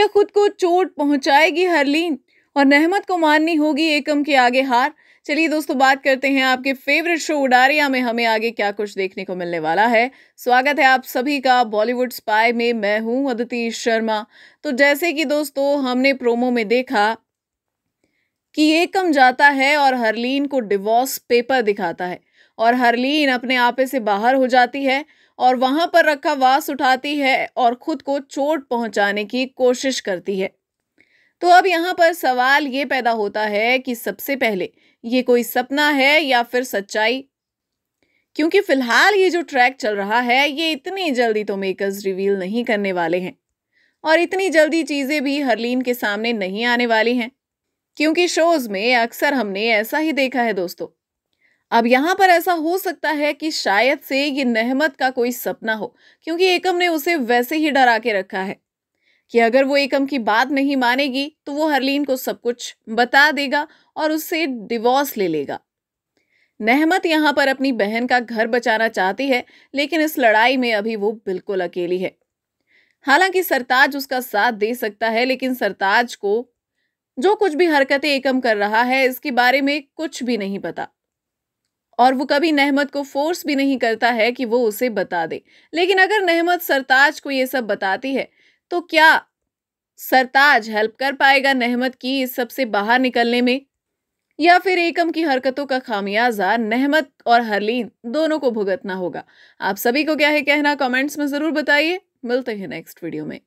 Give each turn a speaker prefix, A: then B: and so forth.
A: क्या खुद को चोट पहुंचाएगी हरलीन और नहमत को माननी होगी एकम के आगे हार चलिए दोस्तों बात करते हैं आपके फेवरेट शो उडारिया में हमें आगे क्या कुछ देखने को मिलने वाला है स्वागत है आप सभी का बॉलीवुड स्पाई में मैं हूं अदिति शर्मा तो जैसे कि दोस्तों हमने प्रोमो में देखा कि एकम जाता है और हरलीन को डिवोर्स पेपर दिखाता है और हरलीन अपने आपे से बाहर हो जाती है और वहां पर रखा वास उठाती है और खुद को चोट पहुंचाने की कोशिश करती है तो अब यहाँ पर सवाल ये पैदा होता है कि सबसे पहले ये कोई सपना है या फिर सच्चाई क्योंकि फिलहाल ये जो ट्रैक चल रहा है ये इतनी जल्दी तो मेकर्स रिवील नहीं करने वाले हैं और इतनी जल्दी चीज़ें भी हरलीन के सामने नहीं आने वाली हैं क्योंकि शोज़ में अक्सर हमने ऐसा ही देखा है दोस्तों अब यहाँ पर ऐसा हो सकता है कि शायद से ये नहमत का कोई सपना हो क्योंकि एकम ने उसे वैसे ही डरा के रखा है कि अगर वो एकम की बात नहीं मानेगी तो वो हरलीन को सब कुछ बता देगा और उससे डिवोर्स ले लेगा नहमत यहाँ पर अपनी बहन का घर बचाना चाहती है लेकिन इस लड़ाई में अभी वो बिल्कुल अकेली है हालांकि सरताज उसका साथ दे सकता है लेकिन सरताज को जो कुछ भी हरकतें एकम कर रहा है इसके बारे में कुछ भी नहीं पता और वो कभी नहमत को फोर्स भी नहीं करता है कि वो उसे बता दे लेकिन अगर नहमत सरताज को ये सब बताती है तो क्या सरताज हेल्प कर पाएगा नहमत की इस सब से बाहर निकलने में या फिर एकम की हरकतों का खामियाजा नहमत और हरलीन दोनों को भुगतना होगा आप सभी को क्या है कहना कमेंट्स में ज़रूर बताइए मिलते हैं नेक्स्ट वीडियो में